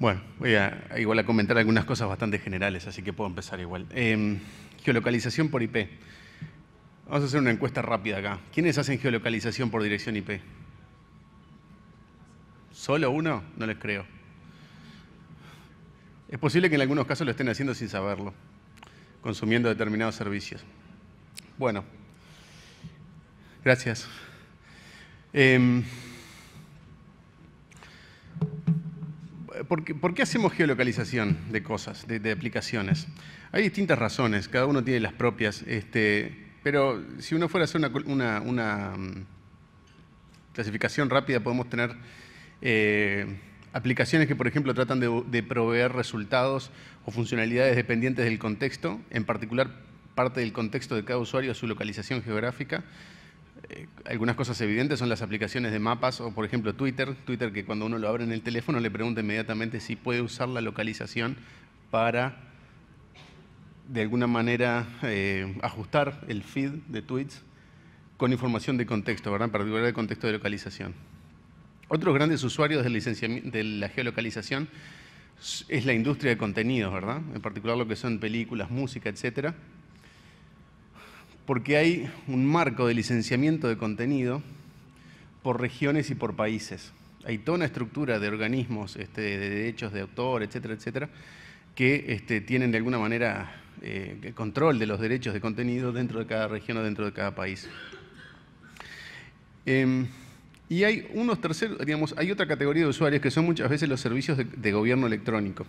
Bueno, voy a igual a comentar algunas cosas bastante generales, así que puedo empezar igual. Em, geolocalización por IP. Vamos a hacer una encuesta rápida acá. ¿Quiénes hacen geolocalización por dirección IP? ¿Solo uno? No les creo. Es posible que en algunos casos lo estén haciendo sin saberlo, consumiendo determinados servicios. Bueno, gracias. Em, ¿por qué, hacemos geolocalización de cosas, de, aplicaciones? Hay distintas razones, cada uno tiene las propias, este, pero si uno fuera a hacer una, mm, clasificación rápida, podemos tener eh, aplicaciones que, por ejemplo, tratan de, de proveer resultados o funcionalidades dependientes del contexto, en particular parte del contexto de cada usuario a su localización geográfica. Eh, algunas cosas evidentes son las aplicaciones de mapas o, por ejemplo, Twitter. Twitter que cuando uno lo abre en el teléfono le pregunta inmediatamente si puede usar la localización para, de alguna manera, eh, ajustar el feed de tweets con información de contexto, ¿verdad? en particular el contexto de localización. Otros grandes usuarios del de la geolocalización es la industria de contenidos, ¿verdad? En particular lo que son películas, música, etcétera porque hay un marco de licenciamiento de contenido por regiones y por países. Hay toda una estructura de organismos este, de derechos de autor, etcétera, etcétera, que este, tienen de alguna manera eh, control de los derechos de contenido dentro de cada región o dentro de cada país. Em, y hay unos terceros, digamos, hay otra categoría de usuarios que son muchas veces los servicios de gobierno electrónico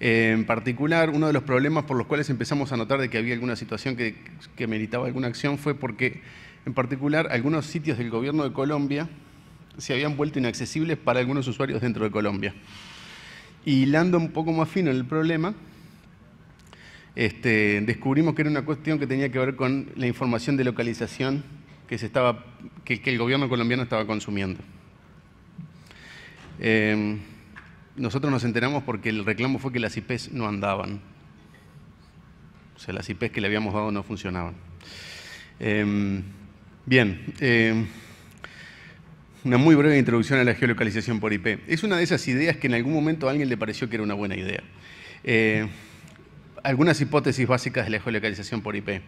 en particular, uno de los problemas por los cuales empezamos a notar de que había alguna situación que, que meritaba alguna acción fue porque, en particular, algunos sitios del gobierno de Colombia se habían vuelto inaccesibles para algunos usuarios dentro de Colombia. Y hilando un poco más fino en el problema, este, descubrimos que era una cuestión que tenía que ver con la información de localización que, se estaba, que, el gobierno colombiano estaba consumiendo. Em, nosotros nos enteramos porque el reclamo fue que las IPs no andaban. O sea, las IPs que le habíamos dado no funcionaban. Em, bien, em, una muy breve introducción a la geolocalización por IP. Es una de esas ideas que en algún momento a alguien le pareció que era una buena idea. Eh, algunas hipótesis básicas de la geolocalización por IP.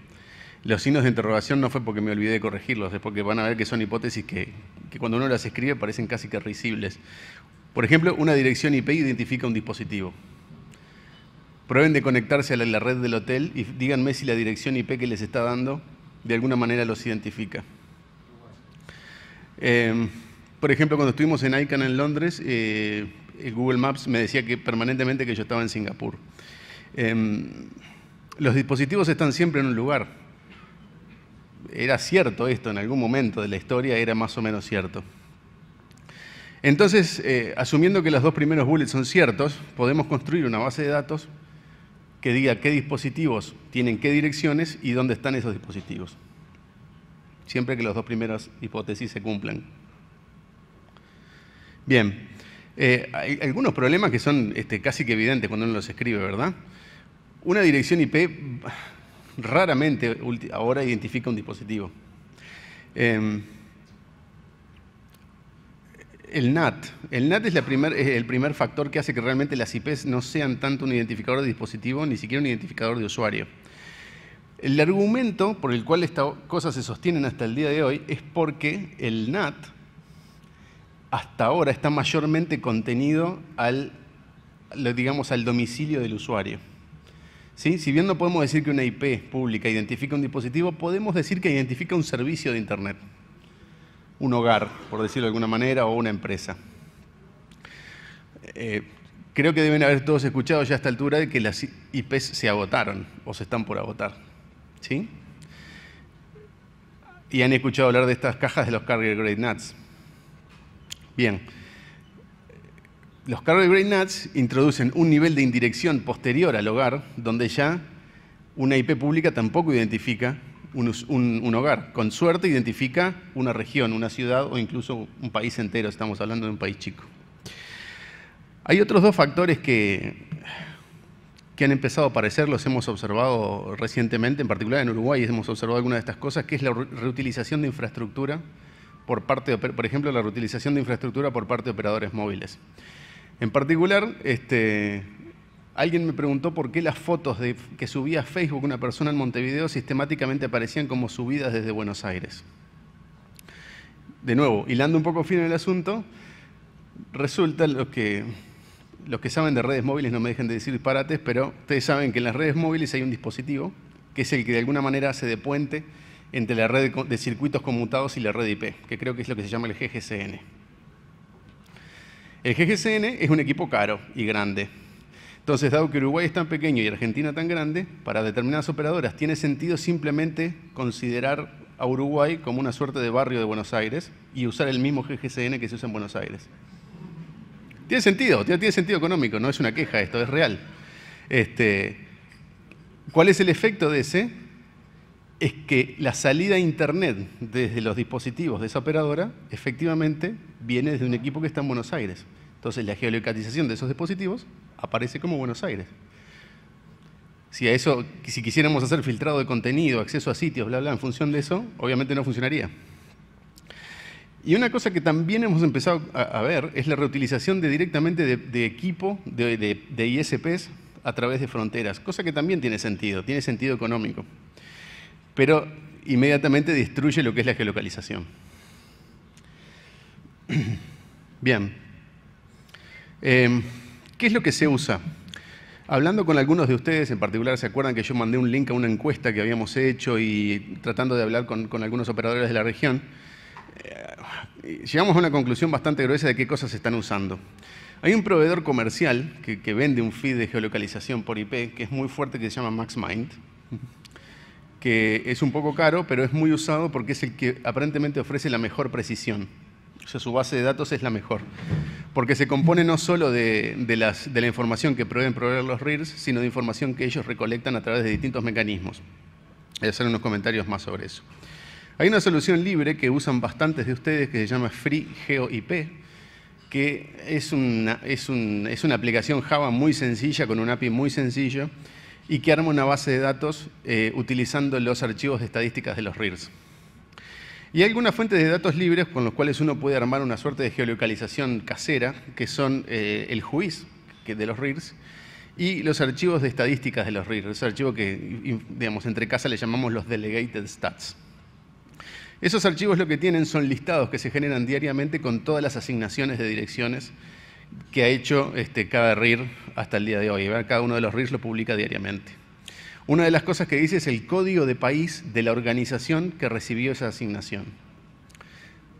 Los signos de interrogación no fue porque me olvidé de corregirlos, es porque van a ver que son hipótesis que, que cuando uno las escribe parecen casi que risibles. Por ejemplo, una dirección IP identifica un dispositivo. Prueben de conectarse a la red del hotel y díganme si la dirección IP que les está dando de alguna manera los identifica. Em, por ejemplo, cuando estuvimos en ICANN en Londres, eh, Google Maps me decía que permanentemente que yo estaba en Singapur. Em, los dispositivos están siempre en un lugar. Era cierto esto, en algún momento de la historia era más o menos cierto. Entonces, eh, asumiendo que los dos primeros bullets son ciertos, podemos construir una base de datos que diga qué dispositivos tienen qué direcciones y dónde están esos dispositivos. Siempre que las dos primeras hipótesis se cumplan. Bien, eh, hay algunos problemas que son este, casi que evidentes cuando uno los escribe, ¿verdad? Una dirección IP raramente ahora identifica un dispositivo. Em, el NAT. El NAT es, el primer factor que hace que realmente las IPs no sean tanto un identificador de dispositivo, ni siquiera un identificador de usuario. El argumento por el cual estas cosas se sostienen hasta el día de hoy es porque el NAT hasta ahora está mayormente contenido al, digamos, al domicilio del usuario. ¿Sí? Si bien no podemos decir que una IP pública identifica un dispositivo, podemos decir que identifica un servicio de Internet un hogar, por decirlo de alguna manera, o una empresa. Eh, creo que deben haber todos escuchado ya a esta altura de que las IPs se agotaron o se están por agotar. ¿Sí? Y han escuchado hablar de estas cajas de los Carrier Great Nuts. Bien. Los Carrier Grade Nuts introducen un nivel de indirección posterior al hogar donde ya una IP pública tampoco identifica un, hogar. Con suerte identifica una región, una ciudad o incluso un país entero, estamos hablando de un país chico. Hay otros dos factores que, que han empezado a aparecer, los hemos observado recientemente, en particular en Uruguay hemos observado alguna de estas cosas, que es la reutilización de infraestructura por parte, por ejemplo, la reutilización de infraestructura por parte de operadores móviles. En particular, este, Alguien me preguntó por qué las fotos de, que subía a Facebook una persona en Montevideo sistemáticamente aparecían como subidas desde Buenos Aires. De nuevo, hilando un poco fino el asunto, resulta lo que, los que saben de redes móviles no me dejen de decir disparates, pero ustedes saben que en las redes móviles hay un dispositivo que es el que de alguna manera hace de puente entre la red de circuitos conmutados y la red IP, que creo que es lo que se llama el GGCN. El GGCN es un equipo caro y grande, entonces, dado que Uruguay es tan pequeño y Argentina tan grande, para determinadas operadoras tiene sentido simplemente considerar a Uruguay como una suerte de barrio de Buenos Aires y usar el mismo GGCN que se usa en Buenos Aires. Tiene sentido, tiene, sentido económico, no es una queja esto, es real. Este, ¿Cuál es el efecto de ese? Es que la salida a Internet desde los dispositivos de esa operadora efectivamente viene desde un equipo que está en Buenos Aires. Entonces la geolocalización de esos dispositivos aparece como Buenos Aires. Si, a eso, si quisiéramos hacer filtrado de contenido, acceso a sitios, bla, bla, en función de eso, obviamente no funcionaría. Y una cosa que también hemos empezado a, ver es la reutilización directamente de, equipo de, ISPs a través de fronteras, cosa que también tiene sentido, tiene sentido económico, pero inmediatamente destruye lo que es la geolocalización. Bien, Em, ¿Qué es lo que se usa? Hablando con algunos de ustedes, en particular, ¿se acuerdan que yo mandé un link a una encuesta que habíamos hecho y tratando de hablar con, algunos operadores de la región? Eh, llegamos a una conclusión bastante gruesa de qué cosas se están usando. Hay un proveedor comercial que, que vende un feed de geolocalización por IP que es muy fuerte, que se llama MaxMind, que es un poco caro, pero es muy usado porque es el que aparentemente ofrece la mejor precisión. O sea, su base de datos es la mejor porque se compone no solo de, la información que prueben proveer los RIRS, sino de información que ellos recolectan a través de distintos mecanismos. Voy a hacer unos comentarios más sobre eso. Hay una solución libre que usan bastantes de ustedes que se llama FreeGeoIP, que es una, aplicación Java muy sencilla, con un API muy sencillo, y que arma una base de datos eh, utilizando los archivos de estadísticas de los RIRS. Y hay algunas fuentes de datos libres con los cuales uno puede armar una suerte de geolocalización casera, que son eh, el juiz de los RIRS y los archivos de estadísticas de los RIRS, esos archivos que, digamos, entre casa le llamamos los delegated stats. Esos archivos lo que tienen son listados que se generan diariamente con todas las asignaciones de direcciones que ha hecho este, cada RIR hasta el día de hoy. Cada uno de los RIRs lo publica diariamente. Una de las cosas que dice es el código de país de la organización que recibió esa asignación.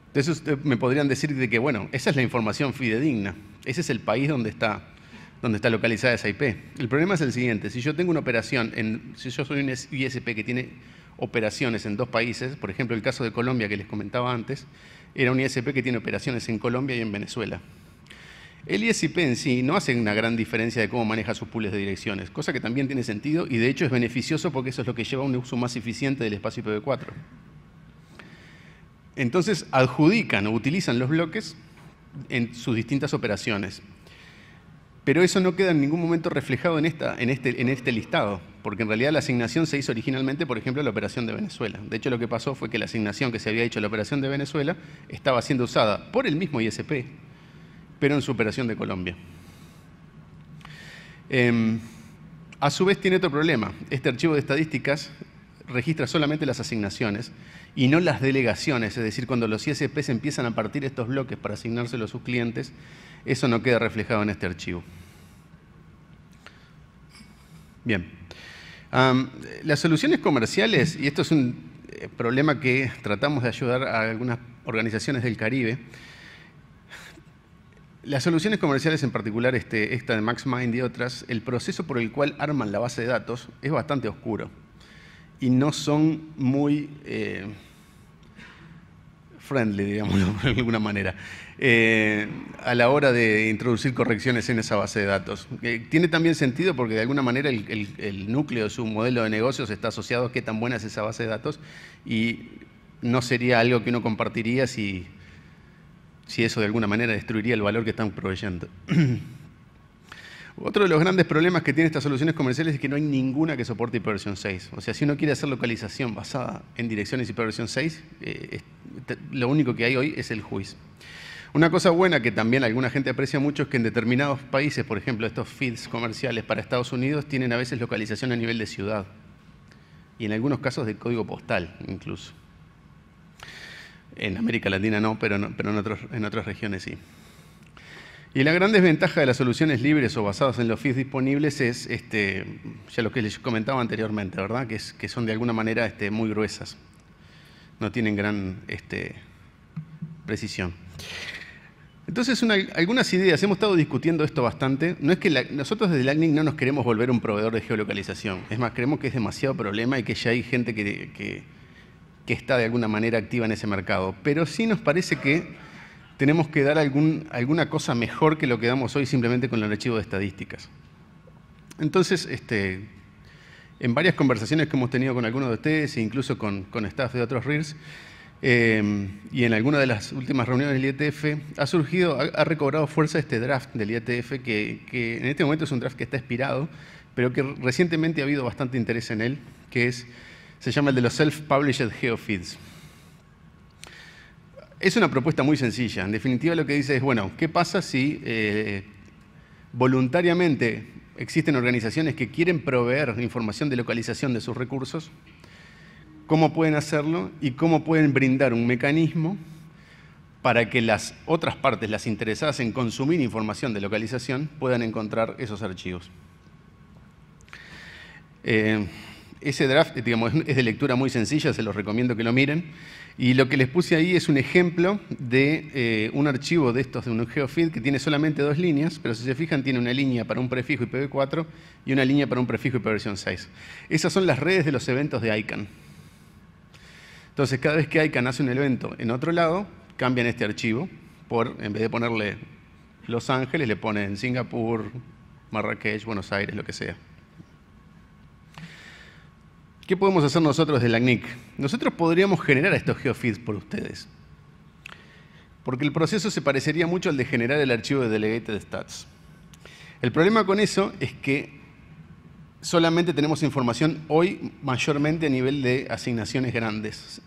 Entonces me podrían decir de que, bueno, esa es la información fidedigna, ese es el país donde está, donde está localizada esa IP. El problema es el siguiente, si yo tengo una operación, en, si yo soy un ISP que tiene operaciones en dos países, por ejemplo el caso de Colombia que les comentaba antes, era un ISP que tiene operaciones en Colombia y en Venezuela. El ISP en sí no hace una gran diferencia de cómo maneja sus pools de direcciones, cosa que también tiene sentido y de hecho es beneficioso porque eso es lo que lleva a un uso más eficiente del espacio IPv4. Entonces adjudican o utilizan los bloques en sus distintas operaciones. Pero eso no queda en ningún momento reflejado en, esta, en, este, en este listado, porque en realidad la asignación se hizo originalmente, por ejemplo, a la operación de Venezuela. De hecho, lo que pasó fue que la asignación que se había hecho a la operación de Venezuela estaba siendo usada por el mismo ISP pero en superación de Colombia. Em, a su vez tiene otro problema. Este archivo de estadísticas registra solamente las asignaciones y no las delegaciones, es decir, cuando los ISPs empiezan a partir estos bloques para asignárselo a sus clientes, eso no queda reflejado en este archivo. Bien. las soluciones comerciales, y esto es un eh, problema que tratamos de ayudar a algunas organizaciones del Caribe, las soluciones comerciales, en particular este, esta de MaxMind y otras, el proceso por el cual arman la base de datos es bastante oscuro y no son muy eh, friendly, digámoslo de alguna manera, eh, a la hora de introducir correcciones en esa base de datos. Eh, tiene también sentido porque de alguna manera el, el núcleo de su modelo de negocios está asociado a qué tan buena es esa base de datos y no sería algo que uno compartiría si si eso de alguna manera destruiría el valor que están proveyendo. Otro de los grandes problemas que tiene estas soluciones comerciales es que no hay ninguna que soporte hiperversión 6. O sea, si uno quiere hacer localización basada en direcciones hiperversión 6, eh, lo único que hay hoy es el juicio. Una cosa buena que también alguna gente aprecia mucho es que en determinados países, por ejemplo, estos feeds comerciales para Estados Unidos tienen a veces localización a nivel de ciudad y en algunos casos de código postal incluso. En América Latina no, pero, pero en, otros, en otras regiones sí. Y la gran desventaja de las soluciones libres o basadas en los fees disponibles es este, ya lo que les comentaba anteriormente, ¿verdad? Que, que son de alguna manera este, muy gruesas. No tienen gran este, precisión. Entonces, algunas ideas. Hemos estado discutiendo esto bastante. No es que nosotros desde Lightning no nos queremos volver un proveedor de geolocalización. Es más, creemos que es demasiado problema y que ya hay gente que que está de alguna manera activa en ese mercado, pero sí nos parece que tenemos que dar alguna cosa mejor que lo que damos hoy simplemente con el archivo de estadísticas. Entonces, este, en varias conversaciones que hemos tenido con algunos de ustedes e incluso con, staff de otros RIRS, eh, y en alguna de las últimas reuniones del IETF, ha surgido, ha, recobrado fuerza este draft del IETF, que, que, en este momento es un draft que está expirado, pero que recientemente ha habido bastante interés en él, que es se llama el de los Self-Published Geofeeds. Es una propuesta muy sencilla. En definitiva lo que dice es, bueno, ¿qué pasa si eh, voluntariamente existen organizaciones que quieren proveer información de localización de sus recursos? ¿Cómo pueden hacerlo y cómo pueden brindar un mecanismo para que las otras partes, las interesadas en consumir información de localización, puedan encontrar esos archivos? Eh, ese draft, digamos, es de lectura muy sencilla, se los recomiendo que lo miren. Y lo que les puse ahí es un ejemplo de eh, un archivo de estos, de un geofeed, que tiene solamente dos líneas, pero si se fijan tiene una línea para un prefijo IPv4 y una línea para un prefijo IPv6. Esas son las redes de los eventos de ICANN. Entonces, cada vez que ICANN hace un evento en otro lado, cambian este archivo por, en vez de ponerle Los Ángeles, le ponen Singapur, Marrakech, Buenos Aires, lo que sea. ¿Qué podemos hacer nosotros de la NIC? Nosotros podríamos generar estos geofeeds por ustedes. Porque el proceso se parecería mucho al de generar el archivo de Delegated Stats. El problema con eso es que solamente tenemos información hoy mayormente a nivel de asignaciones grandes.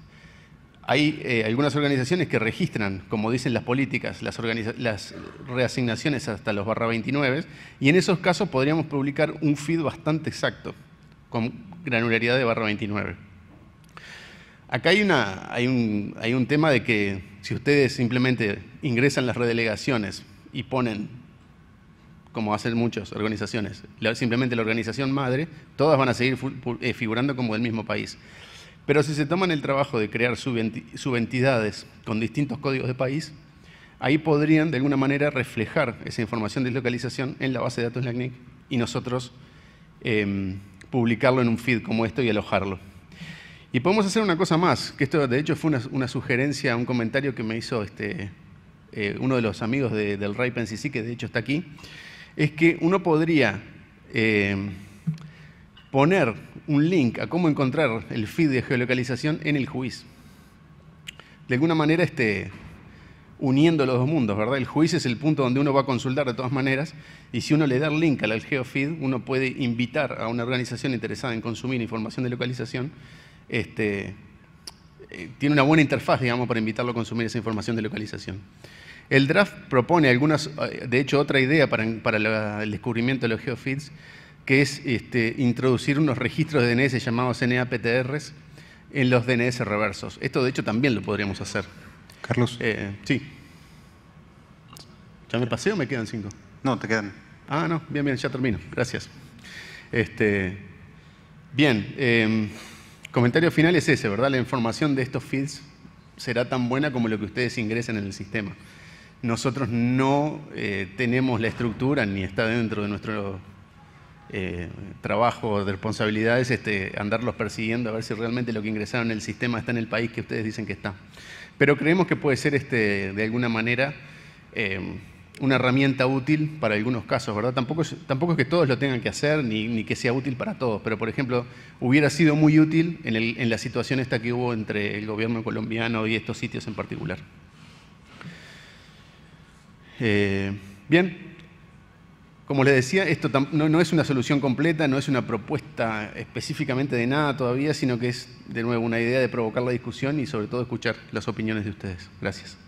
Hay eh, algunas organizaciones que registran, como dicen las políticas, las, reasignaciones hasta los barra 29, y en esos casos podríamos publicar un feed bastante exacto, con granularidad de barra 29. Acá hay, una, hay, un, hay un tema de que si ustedes simplemente ingresan las redelegaciones y ponen, como hacen muchas organizaciones, simplemente la organización madre, todas van a seguir eh, figurando como del mismo país. Pero si se toman el trabajo de crear subentidades con distintos códigos de país, ahí podrían de alguna manera reflejar esa información de localización en la base de datos LACNIC e y nosotros em, publicarlo en un feed como esto y alojarlo. Y podemos hacer una cosa más, que esto de hecho fue una, sugerencia, un comentario que me hizo este, eh, uno de los amigos del Ray CC, que de hecho está aquí, es que uno podría eh, poner un link a cómo encontrar el feed de geolocalización en el juiz. De alguna manera, este, uniendo los dos mundos, ¿verdad? El juicio es el punto donde uno va a consultar de todas maneras y si uno le da el link al GeoFeed, uno puede invitar a una organización interesada en consumir información de localización. Este, eh, tiene una buena interfaz, digamos, para invitarlo a consumir esa información de localización. El draft propone algunas, eh, de hecho, otra idea para, el descubrimiento de los GeoFeeds, que es este, introducir unos registros de DNS llamados NAPTRs en los DNS reversos. Esto, de hecho, también lo podríamos hacer. Carlos. Eh, sí. ¿Ya me pasé o me quedan cinco? No, te quedan. Ah, no, bien, bien, ya termino. Gracias. Este, bien, em, comentario final es ese, ¿verdad? La información de estos feeds será tan buena como lo que ustedes ingresen en el sistema. Nosotros no eh, tenemos la estructura ni está dentro de nuestro eh, trabajo de responsabilidades este, andarlos persiguiendo a ver si realmente lo que ingresaron en el sistema está en el país que ustedes dicen que está. Pero creemos que puede ser este, de alguna manera eh, una herramienta útil para algunos casos, ¿verdad? Tampoco es, que todos lo tengan que hacer ni, que sea útil para todos, pero por ejemplo, hubiera sido muy útil en, la situación esta que hubo entre el gobierno colombiano y estos sitios en particular. Eh, bien, como les decía, esto no, es una solución completa, no es una propuesta específicamente de nada todavía, sino que es, de nuevo, una idea de provocar la discusión y sobre todo escuchar las opiniones de ustedes. Gracias.